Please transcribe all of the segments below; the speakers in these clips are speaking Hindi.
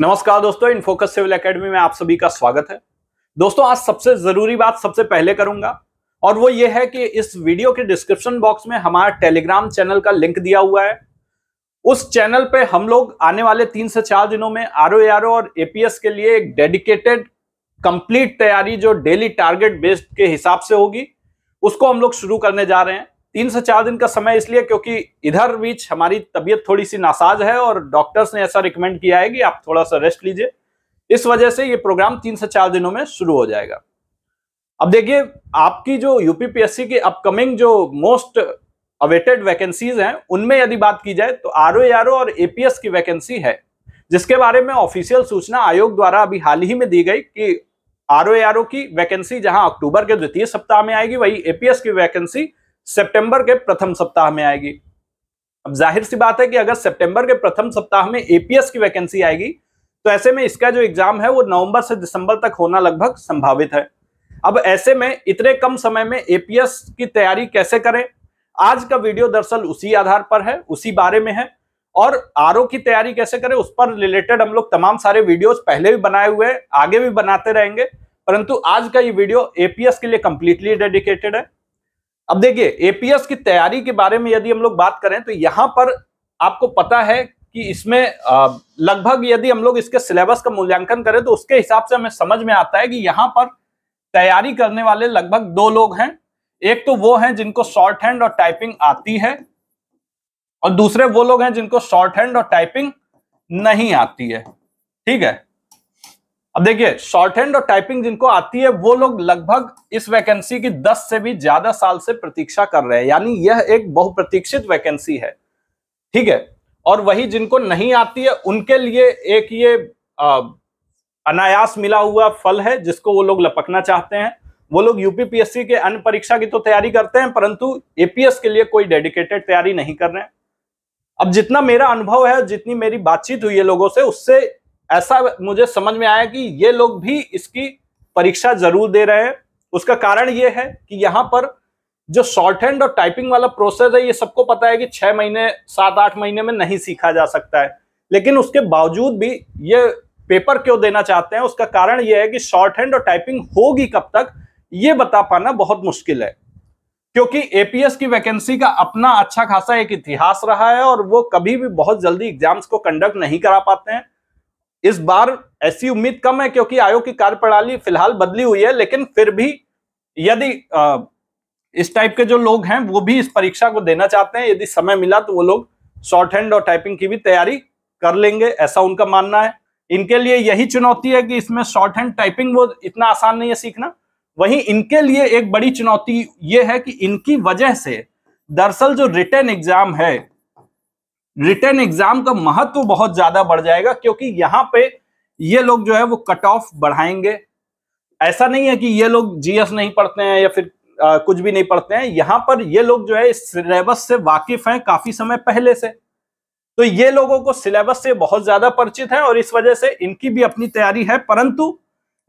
नमस्कार दोस्तों इन फोकस सिविल एकेडमी में आप सभी का स्वागत है दोस्तों आज सबसे जरूरी बात सबसे पहले करूंगा और वो ये है कि इस वीडियो के डिस्क्रिप्शन बॉक्स में हमारा टेलीग्राम चैनल का लिंक दिया हुआ है उस चैनल पे हम लोग आने वाले तीन से चार दिनों में आर ओ और एपीएस के लिए एक डेडिकेटेड कंप्लीट तैयारी जो डेली टारगेट बेस्ड के हिसाब से होगी उसको हम लोग शुरू करने जा रहे हैं तीन से चार दिन का समय इसलिए क्योंकि इधर बीच हमारी तबीयत थोड़ी सी नासाज है और डॉक्टर्स ने ऐसा रिकमेंड किया है कि आप थोड़ा सा रेस्ट लीजिए इस वजह से ये प्रोग्राम तीन से चार दिनों में शुरू हो जाएगा अब देखिए आपकी जो यूपीपीएससी की अपकमिंग जो मोस्ट अवेटेड वैकेंसीज हैं उनमें यदि बात की जाए तो आर ओ और एपीएस की वैकेंसी है जिसके बारे में ऑफिशियल सूचना आयोग द्वारा अभी हाल ही में दी गई कि आर ओ की वैकेंसी जहां अक्टूबर के द्वितीय सप्ताह में आएगी वही एपीएस की वैकेंसी सितंबर के प्रथम सप्ताह में आएगी अब जाहिर सी बात है कि अगर सितंबर के प्रथम सप्ताह में एपीएस की वैकेंसी आएगी तो ऐसे में इसका जो एग्जाम है वो नवंबर से दिसंबर तक होना लगभग संभावित है अब ऐसे में इतने कम समय में एपीएस की तैयारी कैसे करें आज का वीडियो दरअसल उसी आधार पर है उसी बारे में है और आर की तैयारी कैसे करें उस पर रिलेटेड हम लोग तमाम सारे वीडियो पहले भी बनाए हुए हैं आगे भी बनाते रहेंगे परंतु आज का ये वीडियो एपीएस के लिए कंप्लीटली डेडिकेटेड है अब देखिए एपीएस की तैयारी के बारे में यदि हम लोग बात करें तो यहां पर आपको पता है कि इसमें लगभग यदि हम लोग इसके सिलेबस का मूल्यांकन करें तो उसके हिसाब से हमें समझ में आता है कि यहां पर तैयारी करने वाले लगभग दो लोग हैं एक तो वो हैं जिनको शॉर्ट हैंड और टाइपिंग आती है और दूसरे वो लोग हैं जिनको शॉर्ट हैंड और टाइपिंग नहीं आती है ठीक है अब देखिए शॉर्ट हैंड और टाइपिंग जिनको आती है वो लोग लगभग इस वैकेंसी की 10 से भी ज्यादा साल से प्रतीक्षा कर रहे हैं यानी यह एक बहुप्रतीक्षित वैकेंसी है ठीक है और वही जिनको नहीं आती है उनके लिए एक ये आ, अनायास मिला हुआ फल है जिसको वो लोग लपकना चाहते हैं वो लोग यूपीपीएससी के अन्य परीक्षा की तो तैयारी करते हैं परंतु एपीएस के लिए कोई डेडिकेटेड तैयारी नहीं कर रहे हैं अब जितना मेरा अनुभव है जितनी मेरी बातचीत हुई है लोगों से उससे ऐसा मुझे समझ में आया कि ये लोग भी इसकी परीक्षा जरूर दे रहे हैं उसका कारण ये है कि यहाँ पर जो शॉर्ट हैंड और टाइपिंग वाला प्रोसेस है ये सबको पता है कि छह महीने सात आठ महीने में नहीं सीखा जा सकता है लेकिन उसके बावजूद भी ये पेपर क्यों देना चाहते हैं उसका कारण यह है कि शॉर्ट हैंड और टाइपिंग होगी कब तक ये बता पाना बहुत मुश्किल है क्योंकि एपीएस की वैकेंसी का अपना अच्छा खासा एक इतिहास रहा है और वो कभी भी बहुत जल्दी एग्जाम्स को कंडक्ट नहीं करा पाते हैं इस बार ऐसी उम्मीद कम है क्योंकि आयोग की कार्यप्रणाली फिलहाल बदली हुई है लेकिन फिर भी यदि इस टाइप के जो लोग हैं वो भी इस परीक्षा को देना चाहते हैं यदि समय मिला तो वो लोग शॉर्ट हैंड और टाइपिंग की भी तैयारी कर लेंगे ऐसा उनका मानना है इनके लिए यही चुनौती है कि इसमें शॉर्ट हैंड टाइपिंग वो इतना आसान नहीं है सीखना वहीं इनके लिए एक बड़ी चुनौती ये है कि इनकी वजह से दरअसल जो रिटर्न एग्जाम है रिटर्न एग्जाम का महत्व बहुत ज्यादा बढ़ जाएगा क्योंकि यहाँ पे ये लोग जो है वो कट ऑफ बढ़ाएंगे ऐसा नहीं है कि ये लोग जीएस नहीं पढ़ते हैं या फिर आ, कुछ भी नहीं पढ़ते हैं यहाँ पर ये लोग जो है इस सिलेबस से वाकिफ हैं काफी समय पहले से तो ये लोगों को सिलेबस से बहुत ज्यादा परिचित है और इस वजह से इनकी भी अपनी तैयारी है परंतु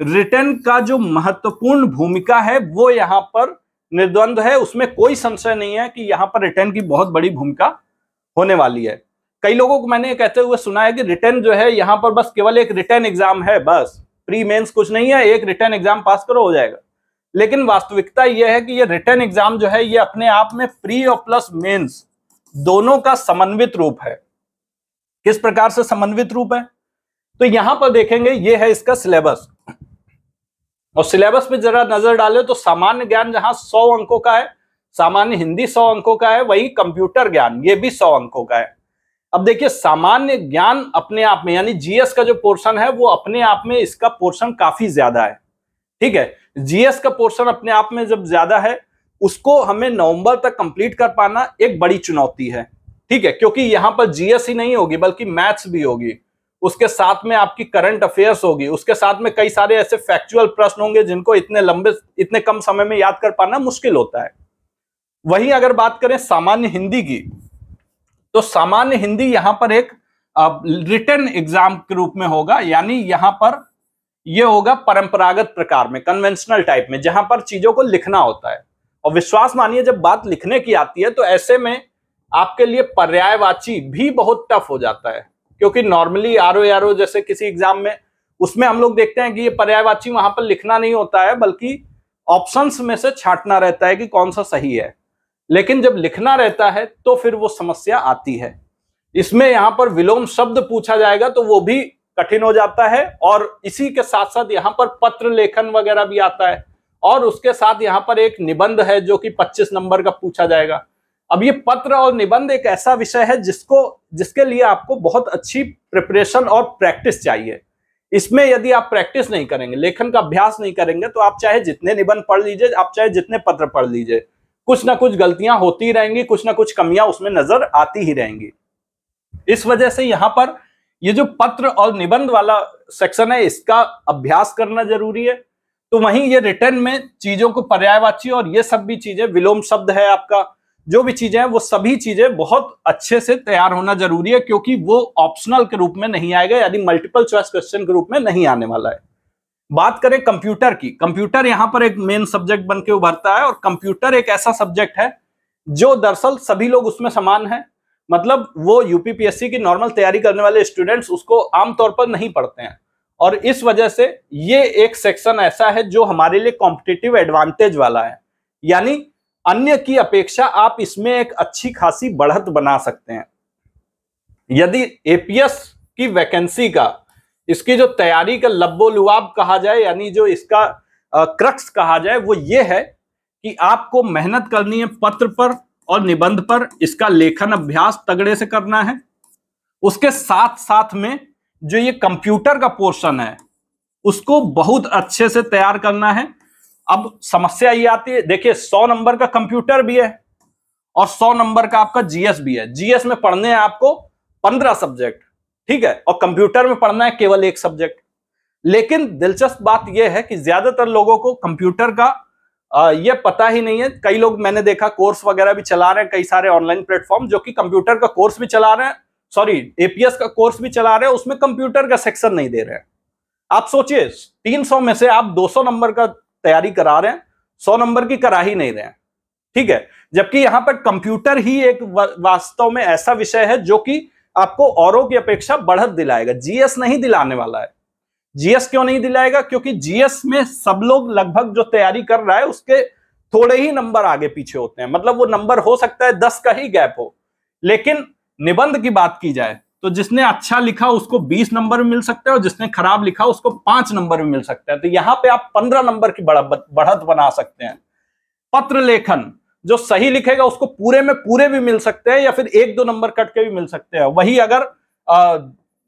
रिटर्न का जो महत्वपूर्ण भूमिका है वो यहाँ पर निर्द्वंद है उसमें कोई संशय नहीं है कि यहाँ पर रिटर्न की बहुत बड़ी भूमिका होने वाली है कई लोगों को मैंने कहते हुए सुना है कि रिटर्न जो है यहाँ पर बस केवल एक रिटर्न एग्जाम है बस प्री मेंस कुछ नहीं है एक रिटर्न एग्जाम पास करो हो जाएगा लेकिन वास्तविकता यह है कि ये रिटर्न एग्जाम जो है ये अपने आप में प्री और प्लस मेन्स दोनों का समन्वित रूप है किस प्रकार से समन्वित रूप है तो यहां पर देखेंगे ये है इसका सिलेबस और सिलेबस पे जरा नजर डाले तो सामान्य ज्ञान जहां सौ अंकों का है सामान्य हिंदी सौ अंकों का है वही कंप्यूटर ज्ञान ये भी सौ अंकों का है अब देखिए सामान्य ज्ञान अपने आप में यानी जीएस का जो पोर्शन है वो अपने आप में इसका पोर्शन काफी ज्यादा है ठीक है जीएस का पोर्शन अपने आप में जब ज्यादा है उसको हमें नवंबर तक कंप्लीट कर पाना एक बड़ी चुनौती है ठीक है क्योंकि यहां पर जीएस ही नहीं होगी बल्कि मैथ्स भी होगी उसके साथ में आपकी करंट अफेयर्स होगी उसके साथ में कई सारे ऐसे फैक्चुअल प्रश्न होंगे जिनको इतने लंबे इतने कम समय में याद कर पाना मुश्किल होता है वहीं अगर बात करें सामान्य हिंदी की तो सामान्य हिंदी यहां पर एक रिटर्न एग्जाम के रूप में होगा यानी यहां पर यह होगा परंपरागत प्रकार में कन्वेंशनल टाइप में जहां पर चीजों को लिखना होता है और विश्वास मानिए जब बात लिखने की आती है तो ऐसे में आपके लिए पर्यायवाची भी बहुत टफ हो जाता है क्योंकि normally R O R O जैसे किसी एग्जाम में उसमें हम लोग देखते हैं कि ये पर्यायवाची वहां पर लिखना नहीं होता है बल्कि ऑप्शंस में से छांटना रहता है कि कौन सा सही है लेकिन जब लिखना रहता है तो फिर वो समस्या आती है इसमें यहाँ पर विलोम शब्द पूछा जाएगा तो वो भी कठिन हो जाता है और इसी के साथ साथ यहाँ पर पत्र लेखन वगैरह भी आता है और उसके साथ यहाँ पर एक निबंध है जो कि 25 नंबर का पूछा जाएगा अब ये पत्र और निबंध एक ऐसा विषय है जिसको जिसके लिए आपको बहुत अच्छी प्रिपरेशन और प्रैक्टिस चाहिए इसमें यदि आप प्रैक्टिस नहीं करेंगे लेखन का अभ्यास नहीं करेंगे तो आप चाहे जितने निबंध पढ़ लीजिए आप चाहे जितने पत्र पढ़ लीजिए कुछ ना कुछ गलतियां होती रहेंगी कुछ ना कुछ कमियां उसमें नजर आती ही रहेंगी इस वजह से यहां पर ये जो पत्र और निबंध वाला सेक्शन है इसका अभ्यास करना जरूरी है तो वहीं ये रिटर्न में चीजों को पर्यायवाची और ये सब भी चीजें विलोम शब्द है आपका जो भी चीजें हैं वो सभी चीजें बहुत अच्छे से तैयार होना जरूरी है क्योंकि वो ऑप्शनल के रूप में नहीं आएगा यानी मल्टीपल चॉइस क्वेश्चन के रूप में नहीं आने वाला है बात करें कंप्यूटर की कंप्यूटर यहां पर एक मेन सब्जेक्ट बन के उभरता है और कंप्यूटर एक ऐसा सब्जेक्ट है जो दरअसल सभी लोग उसमें समान है मतलब वो यूपीपीएससी की नॉर्मल तैयारी करने वाले स्टूडेंट्स उसको आमतौर पर नहीं पढ़ते हैं और इस वजह से ये एक सेक्शन ऐसा है जो हमारे लिए कॉम्पिटेटिव एडवांटेज वाला है यानी अन्य की अपेक्षा आप इसमें एक अच्छी खासी बढ़त बना सकते हैं यदि एपीएस की वैकेंसी का इसकी जो तैयारी का लब्बो लुआब कहा जाए यानी जो इसका क्रक्स कहा जाए वो ये है कि आपको मेहनत करनी है पत्र पर और निबंध पर इसका लेखन अभ्यास तगड़े से करना है उसके साथ साथ में जो ये कंप्यूटर का पोर्शन है उसको बहुत अच्छे से तैयार करना है अब समस्या ये आती है देखिए सौ नंबर का कंप्यूटर भी है और सौ नंबर का आपका जीएस भी है जीएस में पढ़ने हैं आपको पंद्रह सब्जेक्ट ठीक है और कंप्यूटर में पढ़ना है केवल एक सब्जेक्ट लेकिन दिलचस्प बात यह है कि ज्यादातर लोगों को कंप्यूटर का यह पता ही नहीं है कई लोग मैंने देखा कोर्स वगैरह भी चला रहे हैं कई सारे ऑनलाइन प्लेटफॉर्म जो कि कंप्यूटर का कोर्स भी चला रहे हैं सॉरी एपीएस का कोर्स भी चला रहे हैं उसमें कंप्यूटर का सेक्शन नहीं दे रहे हैं आप सोचिए 300 में से आप 200 नंबर का तैयारी करा रहे हैं 100 नंबर की करा ही नहीं रहे हैं ठीक है जबकि यहां पर कंप्यूटर ही एक वास्तव में ऐसा विषय है जो कि आपको औरों की अपेक्षा बढ़त दिलाएगा जीएस नहीं दिलाने वाला है जीएस क्यों नहीं दिलाएगा क्योंकि जीएस में सब लोग लगभग जो तैयारी कर रहा है उसके थोड़े ही नंबर आगे पीछे होते हैं मतलब वो नंबर हो सकता है दस का ही गैप हो लेकिन निबंध की बात की जाए तो जिसने अच्छा लिखा उसको बीस नंबर मिल सकता है और जिसने खराब लिखा उसको पांच नंबर में मिल सकता है तो यहां पे आप पंद्रह नंबर की बढ़त बना सकते हैं पत्र लेखन जो सही लिखेगा उसको पूरे में पूरे भी मिल सकते हैं या फिर एक दो नंबर कट के भी मिल सकते हैं वही अगर आ,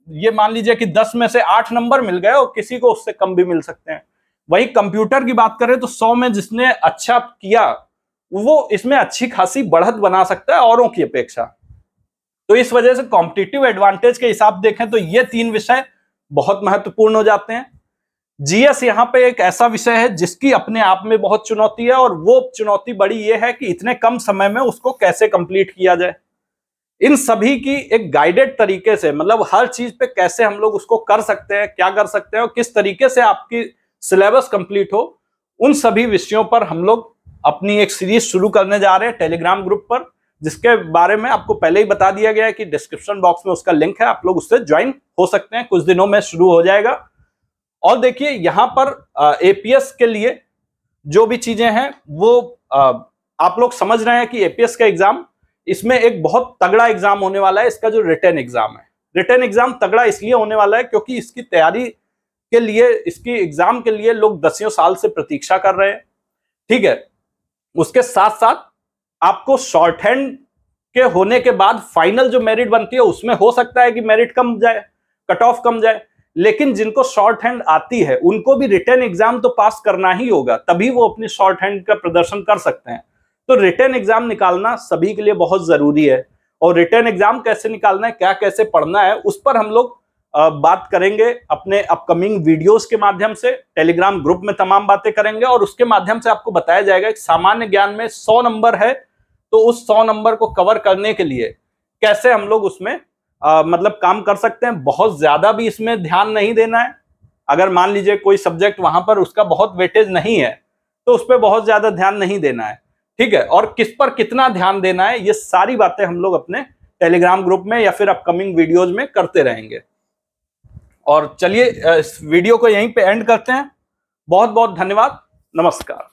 ये मान लीजिए कि दस में से आठ नंबर मिल गए और किसी को उससे कम भी मिल सकते हैं वही कंप्यूटर की बात करें तो सौ में जिसने अच्छा किया वो इसमें अच्छी खासी बढ़त बना सकता है औरों की अपेक्षा तो इस वजह से कॉम्पिटिटिव एडवांटेज के हिसाब देखें तो ये तीन विषय बहुत महत्वपूर्ण हो जाते हैं जीएस यहाँ पे एक ऐसा विषय है जिसकी अपने आप में बहुत चुनौती है और वो चुनौती बड़ी ये है कि इतने कम समय में उसको कैसे कंप्लीट किया जाए इन सभी की एक गाइडेड तरीके से मतलब हर चीज पे कैसे हम लोग उसको कर सकते हैं क्या कर सकते हैं और किस तरीके से आपकी सिलेबस कंप्लीट हो उन सभी विषयों पर हम लोग अपनी एक सीरीज शुरू करने जा रहे हैं टेलीग्राम ग्रुप पर जिसके बारे में आपको पहले ही बता दिया गया है कि डिस्क्रिप्शन बॉक्स में उसका लिंक है आप लोग उससे ज्वाइन हो सकते हैं कुछ दिनों में शुरू हो जाएगा और देखिए यहां पर एपीएस के लिए जो भी चीजें हैं वो आ, आप लोग समझ रहे हैं कि एपीएस का एग्जाम इसमें एक बहुत तगड़ा एग्जाम होने वाला है इसका जो रिटर्न एग्जाम है रिटर्न एग्जाम तगड़ा इसलिए होने वाला है क्योंकि इसकी तैयारी के लिए इसकी एग्जाम के लिए लोग दसियों साल से प्रतीक्षा कर रहे हैं ठीक है उसके साथ साथ आपको शॉर्ट हैंड के होने के बाद फाइनल जो मेरिट बनती है उसमें हो सकता है कि मेरिट कम जाए कट ऑफ कम जाए लेकिन जिनको शॉर्ट हैंड आती है उनको भी रिटर्न एग्जाम तो पास करना ही होगा तभी वो अपनी शॉर्ट हैंड का प्रदर्शन कर सकते हैं तो रिटर्न एग्जाम निकालना सभी के लिए बहुत जरूरी है और रिटर्न एग्जाम कैसे निकालना है क्या कैसे पढ़ना है उस पर हम लोग बात करेंगे अपने अपकमिंग वीडियोस के माध्यम से टेलीग्राम ग्रुप में तमाम बातें करेंगे और उसके माध्यम से आपको बताया जाएगा कि सामान्य ज्ञान में सौ नंबर है तो उस सौ नंबर को कवर करने के लिए कैसे हम लोग उसमें आ, मतलब काम कर सकते हैं बहुत ज्यादा भी इसमें ध्यान नहीं देना है अगर मान लीजिए कोई सब्जेक्ट वहां पर उसका बहुत वेटेज नहीं है तो उस पर बहुत ज्यादा ध्यान नहीं देना है ठीक है और किस पर कितना ध्यान देना है ये सारी बातें हम लोग अपने टेलीग्राम ग्रुप में या फिर अपकमिंग वीडियोज में करते रहेंगे और चलिए इस वीडियो को यहीं पे एंड करते हैं बहुत बहुत धन्यवाद नमस्कार